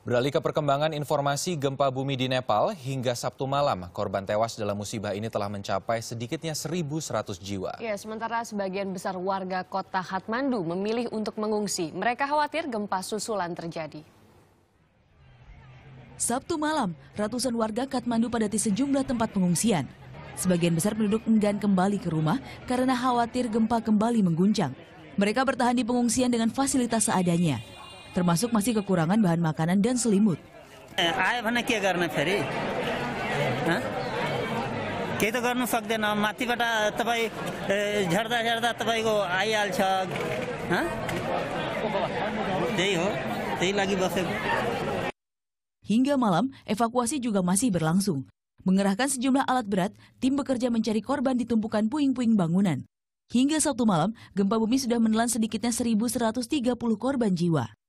Beralih ke perkembangan informasi gempa bumi di Nepal, hingga Sabtu malam korban tewas dalam musibah ini telah mencapai sedikitnya 1.100 jiwa. Ya, sementara sebagian besar warga kota Hatmandu memilih untuk mengungsi. Mereka khawatir gempa susulan terjadi. Sabtu malam, ratusan warga Kathmandu padati sejumlah tempat pengungsian. Sebagian besar penduduk enggan kembali ke rumah karena khawatir gempa kembali mengguncang. Mereka bertahan di pengungsian dengan fasilitas seadanya termasuk masih kekurangan bahan makanan dan selimut. Hingga malam, evakuasi juga masih berlangsung. Mengerahkan sejumlah alat berat, tim bekerja mencari korban di tumpukan puing-puing bangunan. Hingga Sabtu malam, gempa bumi sudah menelan sedikitnya 1.130 korban jiwa.